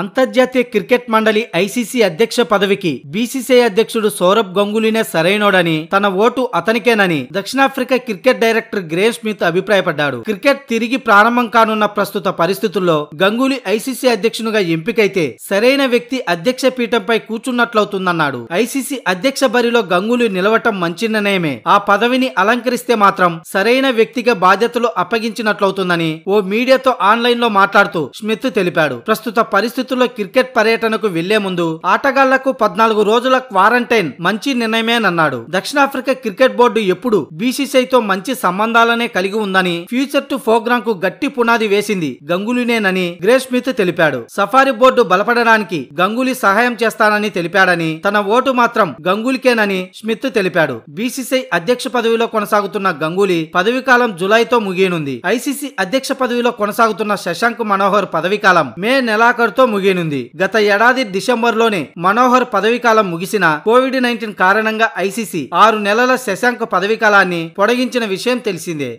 అంతర్జాతీయ క్రికెట్ మండలి ఐసీసీ అధ్యక్ష పదవికి బీసీసీఐ అధ్యక్షుడు సౌరభ్ గంగులీనే సరైనోడని తన ఓటు అతనికేనని దక్షిణాఫ్రికా క్రికెట్ డైరెక్టర్ గ్రేమ్ స్మిత్ అభిప్రాయపడ్డాడు క్రికెట్ తిరిగి ప్రారంభం కానున్న ప్రస్తుత పరిస్థితుల్లో గంగూలీ ఐసీసీ అధ్యక్షునిగా ఎంపికైతే సరైన వ్యక్తి అధ్యక్ష పీఠంపై కూర్చున్నట్లవుతుందన్నాడు ఐసీసీ అధ్యక్ష బరిలో గంగూలీ నిలవటం మంచి నిర్ణయమే ఆ పదవిని అలంకరిస్తే మాత్రం సరైన వ్యక్తిగా బాధ్యతలు అప్పగించినట్లవుతుందని ఓ మీడియాతో ఆన్లైన్ లో మాట్లాడుతూ స్మిత్ తెలిపాడు ప్రస్తుత పరిస్థితి పరిస్థితుల్లో క్రికెట్ పర్యటనకు వెళ్లే ముందు ఆటగాళ్లకు పద్నాలుగు రోజుల క్వారంటైన్ మంచి నిర్ణయమేనన్నాడు దక్షిణాఫ్రికా క్రికెట్ బోర్డు ఎప్పుడు తో మంచి సంబంధాలనే కలిగి ఉందని ఫ్యూచర్ టు ప్రోగ్రాం కు గట్టి పునాది వేసింది గంగులీనేనని గ్రే స్మిత్ తెలిపాడు సఫారీ బోర్డు బలపడడానికి గంగులీ సహాయం చేస్తానని తెలిపాడని తన ఓటు మాత్రం గంగూలీకేనని స్మిత్ తెలిపాడు బీసీసీఐ అధ్యక్ష పదవిలో కొనసాగుతున్న గంగూలీ పదవీకాలం జులైతో ముగియనుంది ఐసీసీ అధ్యక్ష పదవిలో కొనసాగుతున్న శశాంక్ మనోహర్ పదవీకాలం మే నెలాఖరుతో ముగియనుంది గత ఏడాది డిసెంబర్ లోనే మనోహర్ పదవీకాలం ముగిసిన కోవిడ్ నైన్టీన్ కారణంగా ఐసీసీ ఆరు నెలల శశాంక్ పదవీకాలాన్ని పొడిగించిన విషయం తెలిసిందే